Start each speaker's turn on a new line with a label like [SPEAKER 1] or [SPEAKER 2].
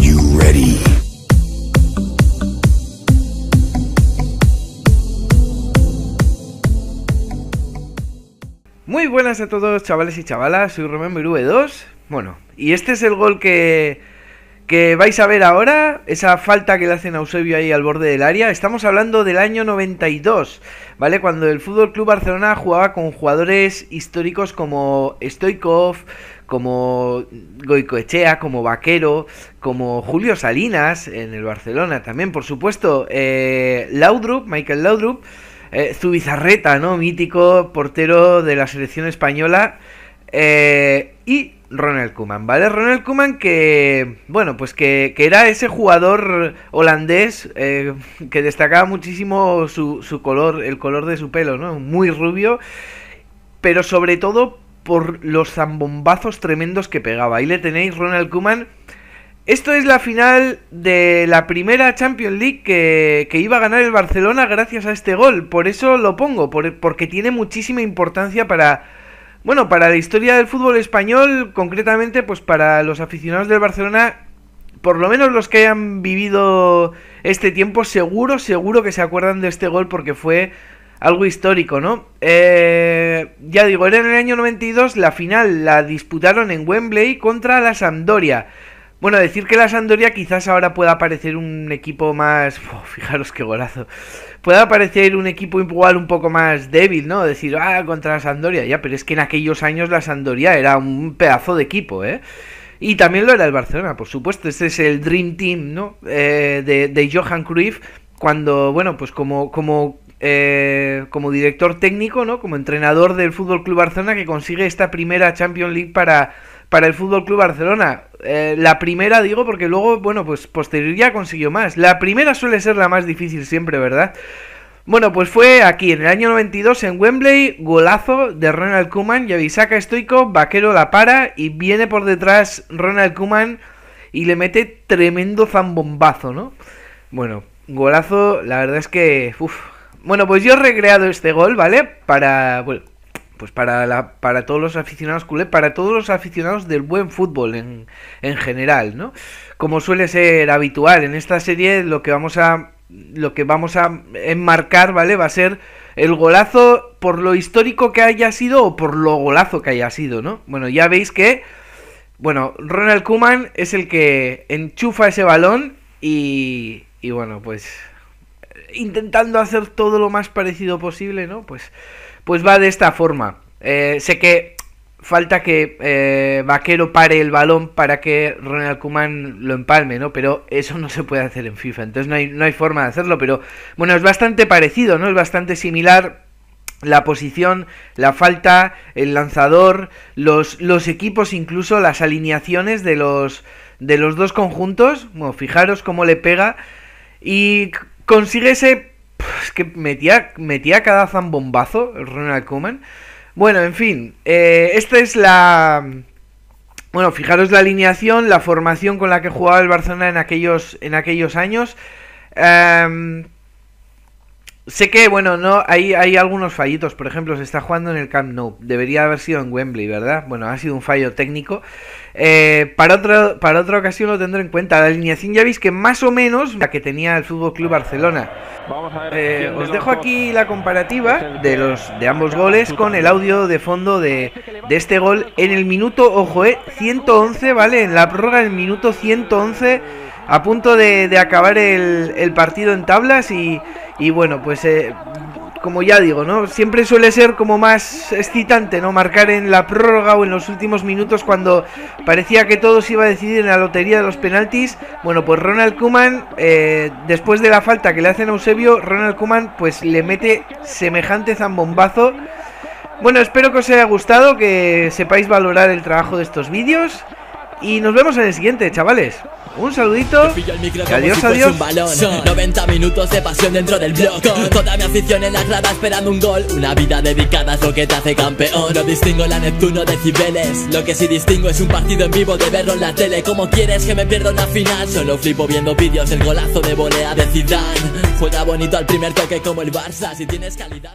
[SPEAKER 1] you Muy buenas a todos chavales y chavalas, soy Romero v 2 Bueno, y este es el gol que que vais a ver ahora, esa falta que le hacen a Eusebio ahí al borde del área, estamos hablando del año 92, ¿vale? Cuando el Fútbol Club Barcelona jugaba con jugadores históricos como Stoikov, como Goicoechea, como Vaquero, como Julio Salinas en el Barcelona también, por supuesto, eh, Laudrup, Michael Laudrup, eh, Zubizarreta, ¿no? Mítico portero de la selección española eh, y Ronald Kuman, ¿vale? Ronald Kuman que, bueno, pues que, era ese jugador holandés eh, que destacaba muchísimo su, color, el color de su pelo, ¿no? Muy rubio, pero sobre todo por los zambombazos tremendos que pegaba. Ahí le tenéis, Ronald Kuman. Esto es la final de la primera Champions League que, iba a ganar el Barcelona gracias a este gol. Por eso lo pongo, porque tiene muchísima importancia para bueno, para la historia del fútbol español, concretamente, pues para los aficionados del Barcelona, por lo menos los que hayan vivido este tiempo, seguro, seguro que se acuerdan de este gol porque fue algo histórico, ¿no? Eh, ya digo, era en el año 92, la final la disputaron en Wembley contra la Sampdoria. Bueno, decir que la Sandoria quizás ahora pueda aparecer un equipo más. fijaros qué golazo. Pueda aparecer un equipo igual un poco más débil, ¿no? Decir, ah, contra la Sandoria, ya, pero es que en aquellos años la Sandoria era un pedazo de equipo, ¿eh? Y también lo era el Barcelona, por supuesto. Este es el Dream Team, ¿no? Eh, de, Johan Cruyff, cuando, bueno, pues como, como eh, como director técnico, ¿no? Como entrenador del Fútbol Club Barcelona que consigue esta primera Champions League para, para el Fútbol Club Barcelona. Eh, la primera digo porque luego, bueno, pues posterior ya consiguió más. La primera suele ser la más difícil siempre, ¿verdad? Bueno, pues fue aquí, en el año 92, en Wembley, golazo de Ronald Kuman, Yavisaka estoico, Vaquero la para y viene por detrás Ronald Kuman y le mete tremendo zambombazo, ¿no? Bueno, golazo, la verdad es que... Bueno, pues yo he recreado este gol, ¿vale? Para pues para, la, para todos los aficionados culé, para todos los aficionados del buen fútbol en, en general, ¿no? Como suele ser habitual en esta serie, lo que vamos a lo que vamos a enmarcar, ¿vale? Va a ser el golazo por lo histórico que haya sido o por lo golazo que haya sido, ¿no? Bueno, ya veis que, bueno, Ronald Kuman es el que enchufa ese balón y, y bueno, pues intentando hacer todo lo más parecido posible, ¿no? Pues pues va de esta forma. Eh, sé que falta que eh, Vaquero pare el balón para que Ronald Kuman lo empalme, ¿no? Pero eso no se puede hacer en FIFA, entonces no hay, forma de hacerlo, pero bueno, es bastante parecido, ¿no? Es bastante similar la posición, la falta, el lanzador, los, los equipos, incluso las alineaciones de los, de los dos conjuntos. Bueno, fijaros cómo le pega y consigue ese es que metía, metía cada zambombazo Ronald Koeman. Bueno, en fin, eh, esta es la... Bueno, fijaros la alineación, la formación con la que jugaba el Barcelona en aquellos, en aquellos años. Em, Sé que, bueno, no hay, hay algunos fallitos. Por ejemplo, se está jugando en el Camp Nou. Debería haber sido en Wembley, ¿verdad? Bueno, ha sido un fallo técnico. Eh, para, para otra ocasión lo tendré en cuenta. La alineación ya veis que más o menos la que tenía el Fútbol Club Barcelona. Eh, os dejo aquí la comparativa de, los, de ambos goles con el audio de fondo de, este gol en el minuto, ojo, eh, 111, ¿vale? En la prórroga, en el minuto 111 a punto de, acabar el, partido en tablas y, bueno, pues eh, como ya digo, ¿no? Siempre suele ser como más excitante, ¿no? Marcar en la prórroga o en los últimos minutos cuando parecía que todo se iba a decidir en la lotería de los penaltis. Bueno, pues Ronald Kuman, eh, después de la falta que le hacen a Eusebio, Ronald Kuman pues le mete semejante zambombazo. Bueno, espero que os haya gustado, que sepáis valorar el trabajo de estos vídeos. Y nos vemos en el siguiente, chavales. Un saludito. Y adiós, adiós. 90 minutos de pasión dentro del blog. toda mi afición en la grada esperando un gol. Una vida dedicada es lo que te hace campeón. No distingo la Neptuno de Cibeles. Lo que sí distingo es un partido en vivo de verlo en la tele. ¿Cómo quieres que me pierda la final. Solo flipo viendo vídeos del golazo de volea de Zidane. Juega bonito al primer toque como el Barça. Si tienes calidad.